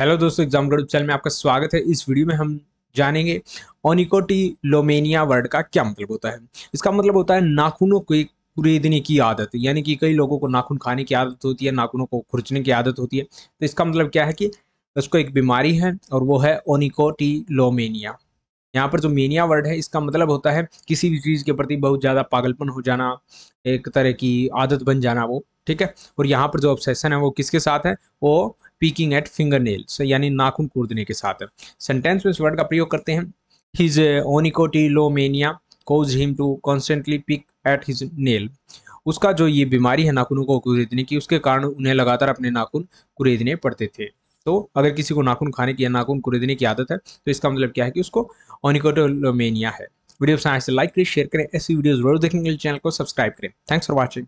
hello दोस्तों exam channel में आपका स्वागत है इस वीडियो में हम जानेंगे ओनिकोटी लोमेनिया वर्ड का क्या मतलब होता है इसका मतलब होता है नाखूनों को कुरेदने की आदत यानी कि कई लोगों को नाखून खाने की आदत होती है नाखूनों को खुरचने की आदत होती है तो इसका मतलब क्या है कि उसको एक बीमारी है और वो है ओनिकोटी लोमेनिया यहाँ पर जो मेनिया वर्ड है इसका मतलब होता है किसी भी चीज़ के प्रति बहुत ज़्यादा पागलपन हो जाना एक तरह की आदत बन जाना वो ठीक है और यहाँ पर जो ऑब्सेशन है वो किसके साथ है वो पीकिंग एट फिंगर नेल्स यानी नाखून कूदने के साथ सेंटेंस में इस वर्ड का प्रयोग करते हैं his onychotillomania cause him to constantly pick at his nail उसका जो ये बीमारी है नाखूनों को कुरेदने की उसके कारण उन्हें लगातार अपने नाखून कुरेदने पड़ते थे तो अगर किसी को नाखून खाने की या नाखून कुरेदने की आदत है तो इसका मतलब क्या है कि उसको ओनिकोटोलोमेनिया है वीडियो से लाइक करें शेयर करें ऐसी वीडियो जरूर देखेंगे चैनल को सब्सक्राइब करें थैंक्स फॉर वॉचिंग